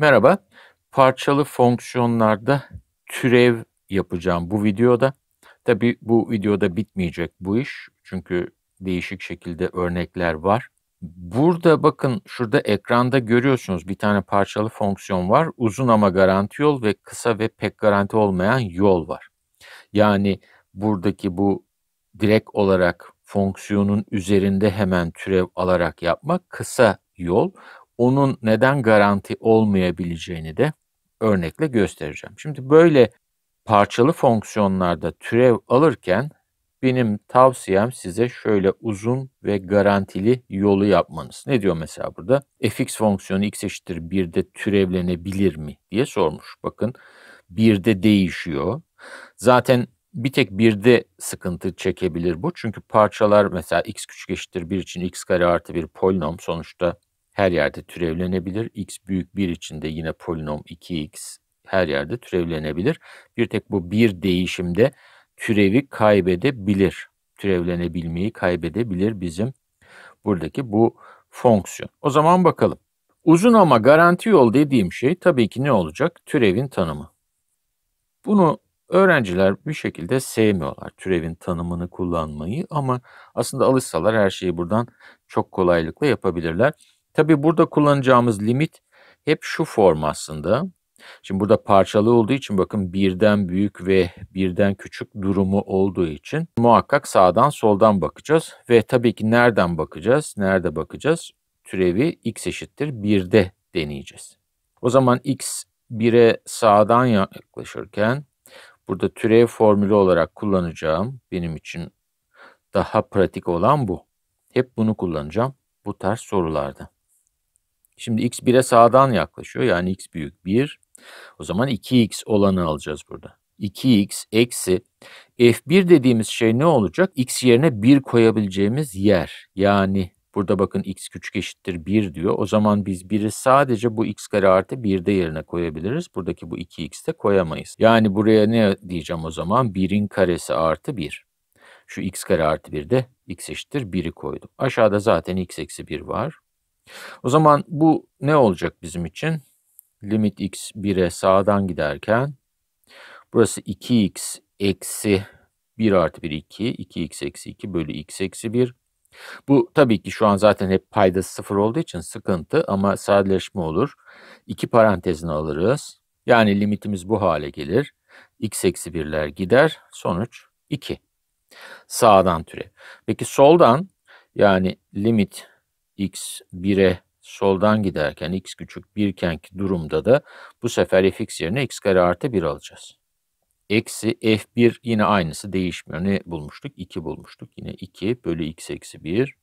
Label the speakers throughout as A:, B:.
A: Merhaba. Parçalı fonksiyonlarda türev yapacağım bu videoda. Tabi bu videoda bitmeyecek bu iş. Çünkü değişik şekilde örnekler var. Burada bakın şurada ekranda görüyorsunuz bir tane parçalı fonksiyon var. Uzun ama garanti yol ve kısa ve pek garanti olmayan yol var. Yani buradaki bu direkt olarak fonksiyonun üzerinde hemen türev alarak yapmak kısa yol onun neden garanti olmayabileceğini de örnekle göstereceğim. Şimdi böyle parçalı fonksiyonlarda türev alırken benim tavsiyem size şöyle uzun ve garantili yolu yapmanız. Ne diyor mesela burada? fx fonksiyonu x eşittir 1'de türevlenebilir mi diye sormuş. Bakın 1'de değişiyor. Zaten bir tek 1'de sıkıntı çekebilir bu. Çünkü parçalar mesela x küçük eşittir 1 için x kare artı bir polinom sonuçta her yerde türevlenebilir. x büyük 1 içinde yine polinom 2x her yerde türevlenebilir. Bir tek bu bir değişimde türevi kaybedebilir. Türevlenebilmeyi kaybedebilir bizim buradaki bu fonksiyon. O zaman bakalım. Uzun ama garanti yol dediğim şey tabii ki ne olacak? Türevin tanımı. Bunu öğrenciler bir şekilde sevmiyorlar türevin tanımını kullanmayı ama aslında alışsalar her şeyi buradan çok kolaylıkla yapabilirler. Tabi burada kullanacağımız limit hep şu form aslında. Şimdi burada parçalı olduğu için bakın birden büyük ve birden küçük durumu olduğu için muhakkak sağdan soldan bakacağız. Ve tabii ki nereden bakacağız? Nerede bakacağız? Türevi x eşittir 1'de deneyeceğiz. O zaman x 1'e sağdan yaklaşırken burada türev formülü olarak kullanacağım. Benim için daha pratik olan bu. Hep bunu kullanacağım bu tarz sorularda. Şimdi x 1'e sağdan yaklaşıyor. Yani x büyük 1. O zaman 2x olanı alacağız burada. 2x eksi f1 dediğimiz şey ne olacak? x yerine 1 koyabileceğimiz yer. Yani burada bakın x küçük eşittir 1 diyor. O zaman biz 1'i sadece bu x kare artı 1'de yerine koyabiliriz. Buradaki bu 2x'te koyamayız. Yani buraya ne diyeceğim o zaman? 1'in karesi artı 1. Şu x kare artı 1'de x eşittir 1'i koydum. Aşağıda zaten x eksi 1 var. O zaman bu ne olacak bizim için? Limit x 1'e sağdan giderken burası 2x eksi 1 artı 1 2. 2x eksi 2 bölü x eksi 1. Bu tabii ki şu an zaten hep payda sıfır olduğu için sıkıntı ama sadeleşme olur. 2 parantezini alırız. Yani limitimiz bu hale gelir. x eksi 1'ler gider. Sonuç 2. Sağdan türe. Peki soldan yani limit x 1'e soldan giderken x küçük 1 ikenki durumda da bu sefer fx yerine x kare artı 1 alacağız. Eksi f1 yine aynısı değişmiyor. Ne bulmuştuk? 2 bulmuştuk. Yine 2 bölü x eksi 1.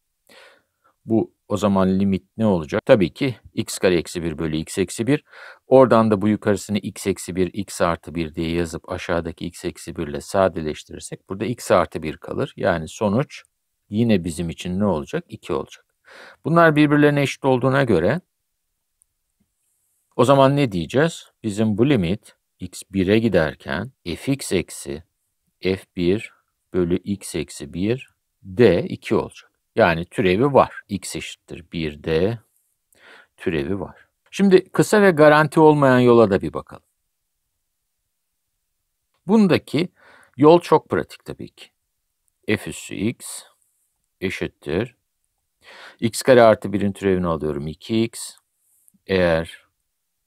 A: Bu o zaman limit ne olacak? Tabii ki x kare eksi 1 bölü x eksi 1. Oradan da bu yukarısını x eksi 1, x artı 1 diye yazıp aşağıdaki x eksi 1 ile sadeleştirirsek burada x artı 1 kalır. Yani sonuç yine bizim için ne olacak? 2 olacak. Bunlar birbirlerine eşit olduğuna göre o zaman ne diyeceğiz? Bizim bu limit x 1'e giderken fx eksi f1 bölü x eksi 1 d 2 olacak. Yani türevi var. x eşittir 1d türevi var. Şimdi kısa ve garanti olmayan yola da bir bakalım. Bundaki yol çok pratik tabii ki. f üssü x eşittir x kare artı 1'in türevini alıyorum 2x. Eğer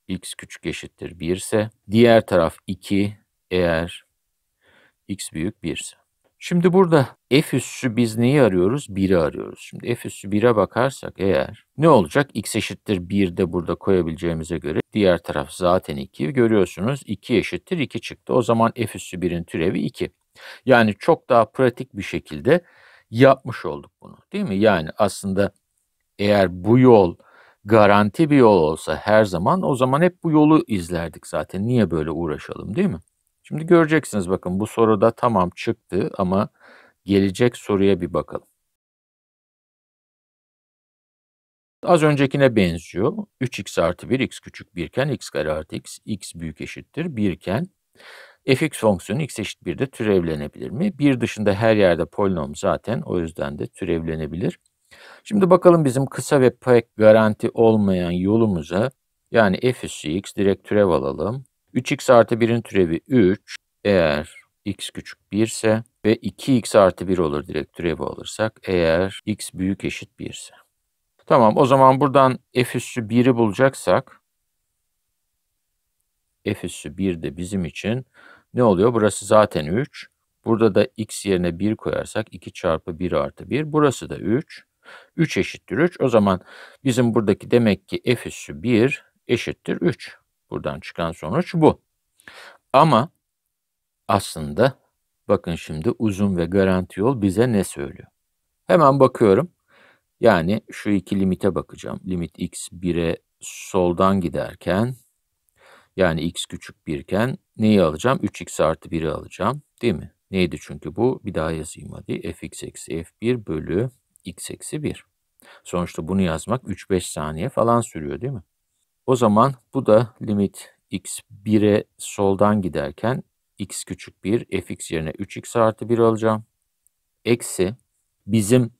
A: x küçük eşittir 1 ise diğer taraf 2 eğer x büyük 1 ise. Şimdi burada f üssü biz neyi arıyoruz? 1'i arıyoruz. Şimdi f üssü 1'e bakarsak eğer ne olacak? x eşittir 1 de burada koyabileceğimize göre diğer taraf zaten 2. Görüyorsunuz 2 eşittir 2 çıktı. O zaman f üssü 1'in türevi 2. Yani çok daha pratik bir şekilde yapmış olduk bunu değil mi? Yani aslında eğer bu yol garanti bir yol olsa her zaman o zaman hep bu yolu izlerdik zaten. Niye böyle uğraşalım değil mi? Şimdi göreceksiniz bakın bu soruda tamam çıktı ama gelecek soruya bir bakalım. Az öncekine benziyor. 3x artı 1 x küçük 1 iken x kare artı x, x büyük eşittir 1 iken fx fonksiyonu x eşit 1'de türevlenebilir mi? 1 dışında her yerde polinom zaten o yüzden de türevlenebilir. Şimdi bakalım bizim kısa ve pek garanti olmayan yolumuza yani f üssü x direkt türev alalım. 3x artı 1'in türevi 3 eğer x küçük 1 ise ve 2x artı 1 olur direkt türevi alırsak eğer x büyük eşit 1 ise. Tamam o zaman buradan f üssü 1'i bulacaksak f üssü 1 de bizim için ne oluyor? Burası zaten 3. Burada da x yerine 1 koyarsak 2 çarpı 1 artı 1. Burası da 3. 3 eşittir 3. O zaman bizim buradaki demek ki f üssü 1 eşittir 3. Buradan çıkan sonuç bu. Ama aslında bakın şimdi uzun ve garanti yol bize ne söylüyor? Hemen bakıyorum. Yani şu iki limite bakacağım. Limit x 1'e soldan giderken yani x küçük birken neyi alacağım? 3x artı 1'i alacağım değil mi? Neydi çünkü bu? Bir daha yazayım hadi. fx eksi f1 bölü x eksi 1. Sonuçta bunu yazmak 3-5 saniye falan sürüyor değil mi? O zaman bu da limit x 1'e soldan giderken x küçük 1 fx yerine 3x artı 1 alacağım. Eksi bizim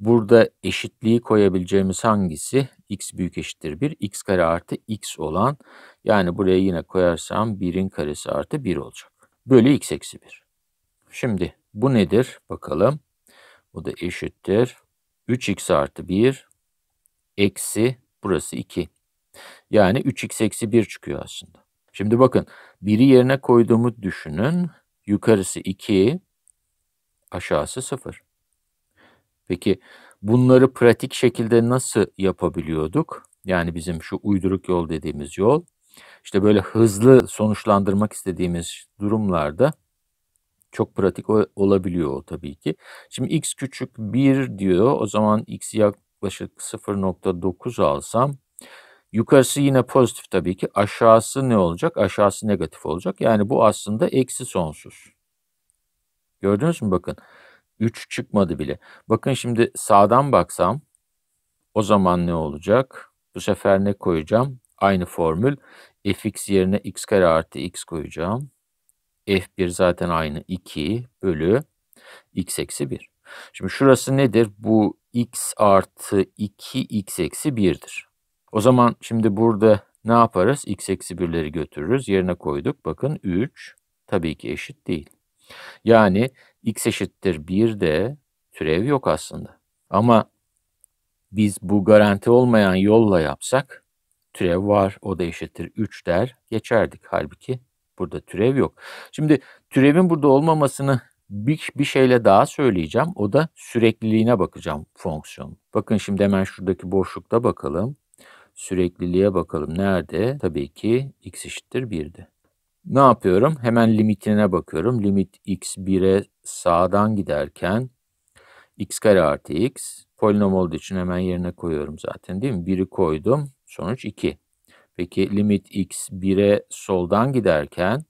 A: burada eşitliği koyabileceğimiz hangisi? x büyük eşittir 1, x kare artı x olan yani buraya yine koyarsam 1'in karesi artı 1 olacak. Bölü x eksi 1. Şimdi bu nedir? Bakalım. Bu da eşittir. 3x artı 1 eksi burası 2. Yani 3x eksi 1 çıkıyor aslında. Şimdi bakın biri yerine koyduğumu düşünün. Yukarısı 2, aşağısı 0. Peki Bunları pratik şekilde nasıl yapabiliyorduk? Yani bizim şu uyduruk yol dediğimiz yol. İşte böyle hızlı sonuçlandırmak istediğimiz durumlarda çok pratik olabiliyor o tabii ki. Şimdi x küçük 1 diyor. O zaman x yaklaşık 0.9 alsam yukarısı yine pozitif tabii ki. Aşağısı ne olacak? Aşağısı negatif olacak. Yani bu aslında eksi sonsuz. Gördünüz mü bakın. 3 çıkmadı bile. Bakın şimdi sağdan baksam o zaman ne olacak? Bu sefer ne koyacağım? Aynı formül. fx yerine x kare artı x koyacağım. f1 zaten aynı 2 bölü x eksi 1. Şimdi şurası nedir? Bu x artı 2 x eksi 1'dir. O zaman şimdi burada ne yaparız? x eksi 1'leri götürürüz. Yerine koyduk. Bakın 3 tabii ki eşit değil. Yani x eşittir 1 de türev yok aslında. Ama biz bu garanti olmayan yolla yapsak türev var o da eşittir 3 der geçerdik. Halbuki burada türev yok. Şimdi türevin burada olmamasını bir, bir şeyle daha söyleyeceğim. O da sürekliliğine bakacağım fonksiyon. Bakın şimdi hemen şuradaki boşlukta bakalım. Sürekliliğe bakalım. Nerede? Tabii ki x eşittir 1'di. Ne yapıyorum? Hemen limitine bakıyorum. Limit x 1'e sağdan giderken x kare artı x polinom olduğu için hemen yerine koyuyorum zaten değil mi? 1'i koydum. Sonuç 2. Peki limit x 1'e soldan giderken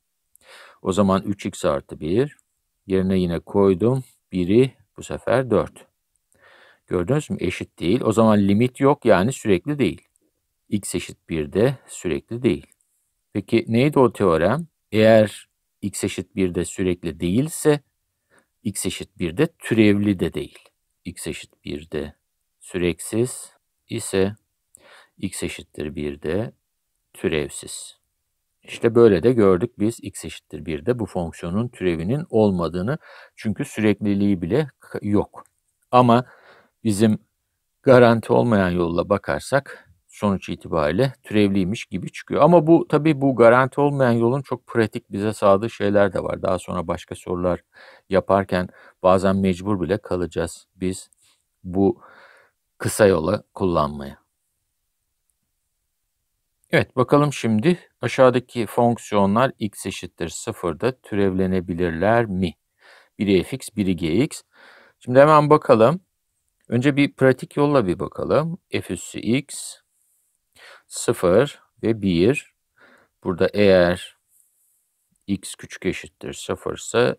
A: o zaman 3x artı 1 yerine yine koydum. 1'i bu sefer 4. Gördünüz mü? Eşit değil. O zaman limit yok yani sürekli değil. x eşit 1'de sürekli değil. Peki neydi o teorem? Eğer x eşit 1'de sürekli değilse x eşit 1'de türevli de değil. x eşit 1'de süreksiz ise x eşittir 1'de türevsiz. İşte böyle de gördük biz x eşittir 1'de bu fonksiyonun türevinin olmadığını. Çünkü sürekliliği bile yok. Ama bizim garanti olmayan yolla bakarsak sonuç itibariyle türevliymiş gibi çıkıyor. Ama bu tabii bu garanti olmayan yolun çok pratik bize sağladığı şeyler de var. Daha sonra başka sorular yaparken bazen mecbur bile kalacağız biz bu kısa yolu kullanmaya. Evet bakalım şimdi aşağıdaki fonksiyonlar x eşittir 0'da türevlenebilirler mi? Biri fx biri gx. Şimdi hemen bakalım. Önce bir pratik yolla bir bakalım. f üssü x 0 ve 1. Burada eğer x küçük eşittir 0 ise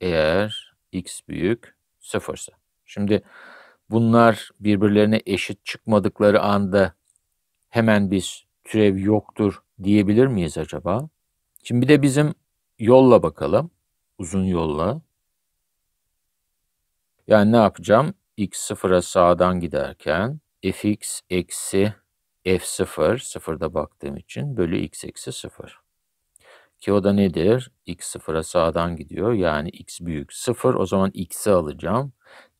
A: eğer x büyük 0 ise. Şimdi bunlar birbirlerine eşit çıkmadıkları anda hemen biz türev yoktur diyebilir miyiz acaba? Şimdi bir de bizim yolla bakalım. Uzun yolla. Yani ne yapacağım? x sıfıra sağdan giderken fx eksi f0, sıfırda baktığım için bölü x eksi 0. Ki o da nedir? x sıfıra sağdan gidiyor. Yani x büyük 0. O zaman x'i alacağım.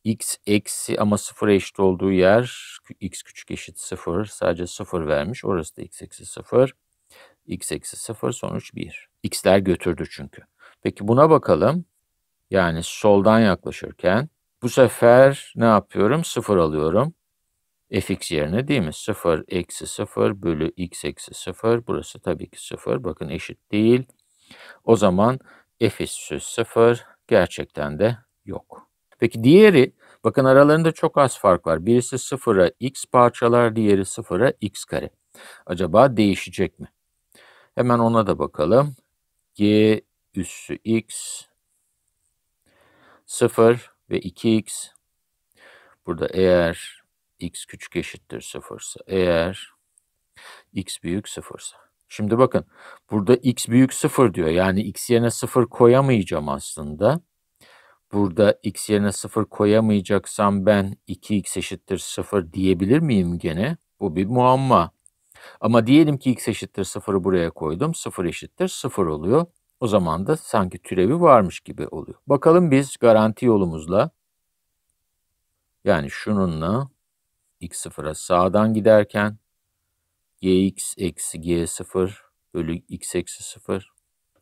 A: x eksi ama sıfıra eşit olduğu yer x küçük eşit 0. Sadece 0 vermiş. Orası da x eksi 0. x eksi 0 sonuç 1. x'ler götürdü çünkü. Peki buna bakalım. Yani soldan yaklaşırken bu sefer ne yapıyorum? 0 alıyorum fx yerine değil mi? 0 eksi 0 bölü x eksi 0. Burası tabii ki 0. Bakın eşit değil. O zaman f üssü 0 gerçekten de yok. Peki diğeri bakın aralarında çok az fark var. Birisi 0'a x parçalar diğeri 0'a x kare. Acaba değişecek mi? Hemen ona da bakalım. g üssü x 0 ve 2x. Burada eğer x küçük eşittir sıfırsa eğer x büyük sıfırsa. Şimdi bakın burada x büyük sıfır diyor. Yani x yerine sıfır koyamayacağım aslında. Burada x yerine sıfır koyamayacaksam ben 2x eşittir sıfır diyebilir miyim gene? Bu bir muamma. Ama diyelim ki x eşittir sıfırı buraya koydum. Sıfır eşittir sıfır oluyor. O zaman da sanki türevi varmış gibi oluyor. Bakalım biz garanti yolumuzla yani şununla x0'a sağdan giderken gx eksi g0 bölü x eksi 0.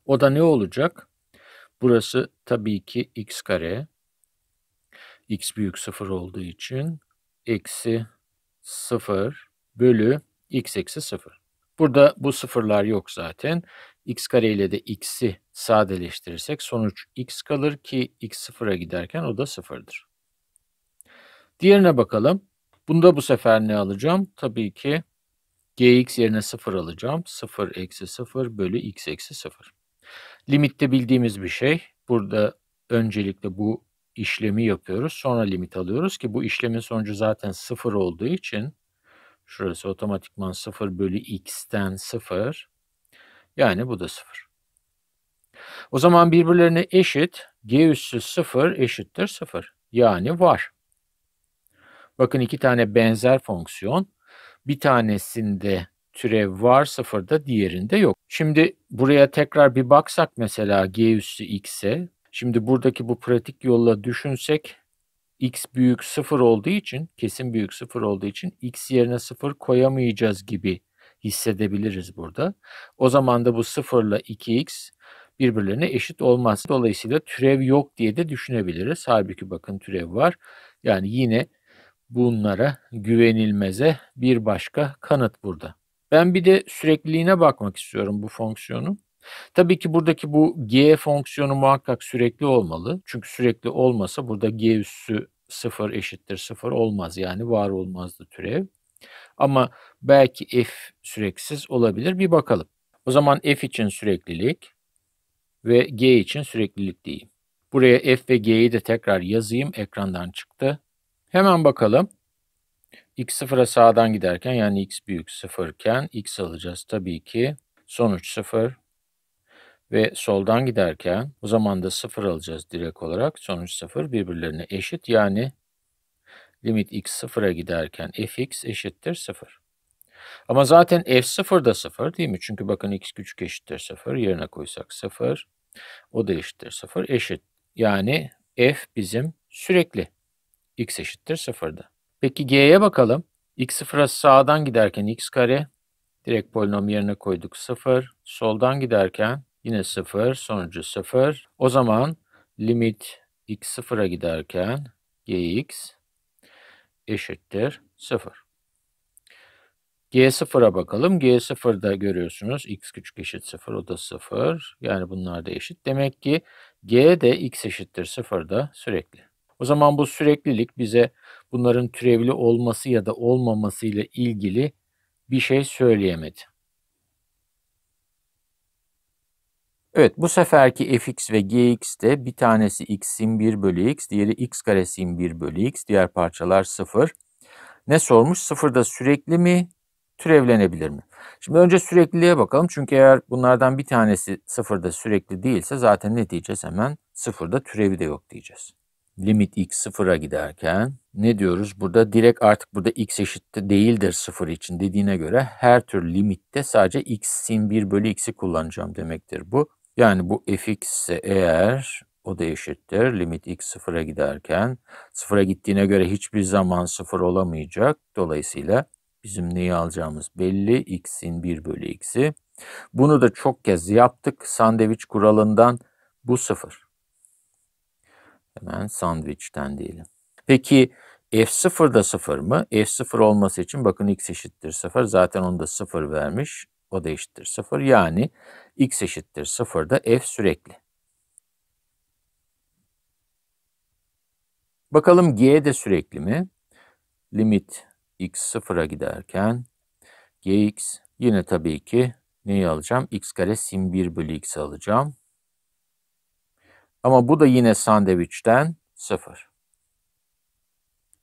A: O da ne olacak? Burası tabii ki x kare. x büyük 0 olduğu için eksi 0 bölü x eksi 0. Burada bu sıfırlar yok zaten. x kare ile de x'i sadeleştirirsek sonuç x kalır ki x sıfıra giderken o da sıfırdır. Diğerine bakalım. Bunda bu sefer ne alacağım? Tabii ki gx yerine 0 alacağım. 0 eksi 0 bölü x eksi 0. Limitte bildiğimiz bir şey. Burada öncelikle bu işlemi yapıyoruz. Sonra limit alıyoruz ki bu işlemin sonucu zaten 0 olduğu için şurası otomatikman 0 bölü x'ten 0. Yani bu da 0. O zaman birbirlerine eşit g üssü 0 eşittir 0. Yani var. Bakın iki tane benzer fonksiyon. Bir tanesinde türev var sıfırda diğerinde yok. Şimdi buraya tekrar bir baksak mesela g üssü x'e. Şimdi buradaki bu pratik yolla düşünsek x büyük sıfır olduğu için kesin büyük sıfır olduğu için x yerine sıfır koyamayacağız gibi hissedebiliriz burada. O zaman da bu sıfırla 2x birbirlerine eşit olmaz. Dolayısıyla türev yok diye de düşünebiliriz. Halbuki bakın türev var. Yani yine bunlara güvenilmeze bir başka kanıt burada. Ben bir de sürekliliğine bakmak istiyorum bu fonksiyonun. Tabii ki buradaki bu g fonksiyonu muhakkak sürekli olmalı. Çünkü sürekli olmasa burada g üssü 0 eşittir 0 olmaz yani var olmazdı türev. Ama belki f süreksiz olabilir bir bakalım. O zaman f için süreklilik ve g için süreklilik diyeyim. Buraya f ve g'yi de tekrar yazayım ekrandan çıktı. Hemen bakalım. X sıfıra sağdan giderken yani X büyük sıfırken X alacağız tabii ki. Sonuç sıfır. Ve soldan giderken o zaman da sıfır alacağız direkt olarak. Sonuç sıfır birbirlerine eşit. Yani limit x sıfıra giderken fx eşittir sıfır. Ama zaten f sıfır da sıfır değil mi? Çünkü bakın x küçük eşittir sıfır. Yerine koysak sıfır. O da eşittir sıfır. Eşit. Yani f bizim sürekli x eşittir 0'dı. Peki g'ye bakalım. x sıfıra sağdan giderken x kare direkt polinom yerine koyduk 0. Soldan giderken yine 0 sonucu 0. O zaman limit x sıfıra giderken gx eşittir 0. G0'a bakalım. G0'da görüyorsunuz x küçük eşit 0 o da 0. Yani bunlar da eşit. Demek ki G de x eşittir 0'da sürekli. O zaman bu süreklilik bize bunların türevli olması ya da olmaması ile ilgili bir şey söyleyemedi. Evet bu seferki fx ve de bir tanesi x'in 1 bölü x, diğeri x karesin 1 bölü x, diğer parçalar 0. Ne sormuş? Sıfırda sürekli mi, türevlenebilir mi? Şimdi önce sürekliliğe bakalım. Çünkü eğer bunlardan bir tanesi sıfırda sürekli değilse zaten ne neticesi hemen sıfırda türevi de yok diyeceğiz limit x sıfıra giderken ne diyoruz? Burada direkt artık burada x eşittir değildir sıfır için dediğine göre her tür limitte sadece x'in 1 bölü x'i kullanacağım demektir bu. Yani bu fx ise eğer o da eşittir. Limit x sıfıra giderken sıfıra gittiğine göre hiçbir zaman sıfır olamayacak. Dolayısıyla bizim neyi alacağımız belli. x'in 1 bölü x'i. Bunu da çok kez yaptık. Sandviç kuralından bu sıfır. Hemen sandviçten diyelim. Peki f0 da 0 mı? f0 olması için bakın x eşittir 0. Zaten onu da 0 vermiş. O da eşittir 0. Yani x eşittir 0 da f sürekli. Bakalım g de sürekli mi? Limit x sıfıra giderken gx yine tabii ki neyi alacağım? x kare sin 1 bölü x alacağım. Ama bu da yine sandviçten sıfır,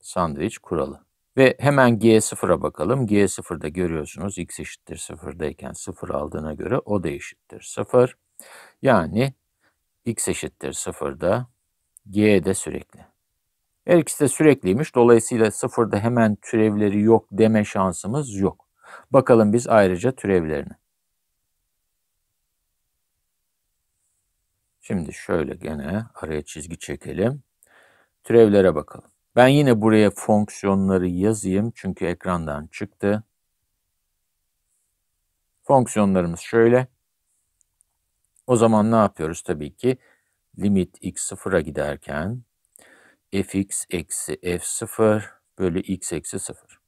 A: Sandviç kuralı. Ve hemen G0'a bakalım. G0'da görüyorsunuz x eşittir sıfırdayken sıfır aldığına göre o da eşittir sıfır. Yani x eşittir sıfırda g de sürekli. Her ikisi de sürekliymiş. Dolayısıyla sıfırda hemen türevleri yok deme şansımız yok. Bakalım biz ayrıca türevlerini. Şimdi şöyle gene araya çizgi çekelim. Türevlere bakalım. Ben yine buraya fonksiyonları yazayım çünkü ekrandan çıktı. Fonksiyonlarımız şöyle. O zaman ne yapıyoruz? Tabii ki limit x sıfıra giderken fx eksi f sıfır bölü x eksi sıfır.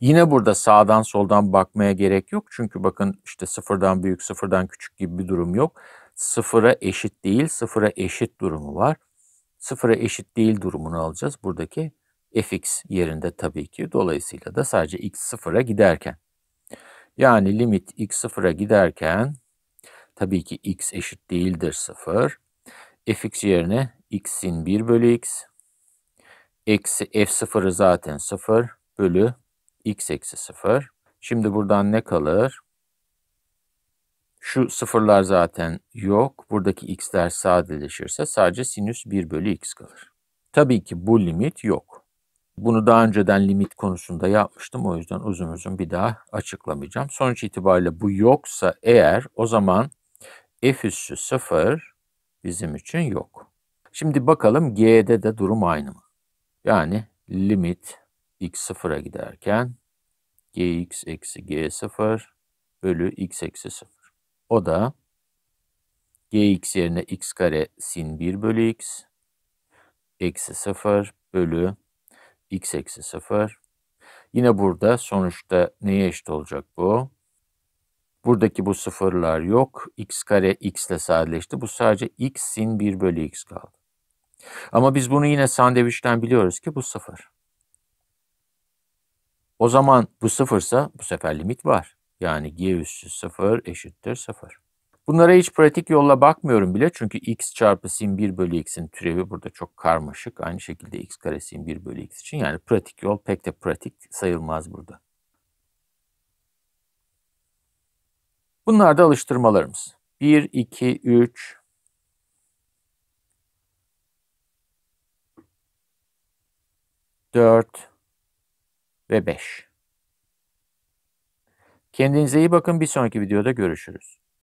A: Yine burada sağdan soldan bakmaya gerek yok. Çünkü bakın işte sıfırdan büyük, sıfırdan küçük gibi bir durum yok sıfıra eşit değil, sıfıra eşit durumu var. Sıfıra eşit değil durumunu alacağız. Buradaki fx yerinde tabii ki. Dolayısıyla da sadece x sıfıra giderken. Yani limit x sıfıra giderken tabii ki x eşit değildir sıfır. fx yerine x'in 1 bölü x eksi f sıfırı zaten sıfır bölü x eksi sıfır. Şimdi buradan ne kalır? Şu sıfırlar zaten yok. Buradaki x'ler sadeleşirse sadece sinüs 1 bölü x kalır. Tabii ki bu limit yok. Bunu daha önceden limit konusunda yapmıştım. O yüzden uzun uzun bir daha açıklamayacağım. Sonuç itibariyle bu yoksa eğer o zaman f üssü 0 bizim için yok. Şimdi bakalım g'de de durum aynı mı? Yani limit x sıfıra giderken gx eksi g sıfır bölü x eksi 0. O da gx yerine x kare sin 1 bölü x eksi 0 bölü x eksi 0. Yine burada sonuçta neye eşit olacak bu? Buradaki bu sıfırlar yok. x kare x ile sadeleşti. Bu sadece x sin 1 bölü x kaldı. Ama biz bunu yine sandviçten biliyoruz ki bu sıfır. O zaman bu sıfırsa bu sefer limit var. Yani g üssü 0 eşittir 0. Bunlara hiç pratik yolla bakmıyorum bile çünkü x çarpı sin 1 bölü x'in türevi burada çok karmaşık. Aynı şekilde x kare sin 1 bölü x için yani pratik yol pek de pratik sayılmaz burada. Bunlar da alıştırmalarımız. 1, 2, 3, dört ve beş. Kendinize iyi bakın. Bir sonraki videoda görüşürüz.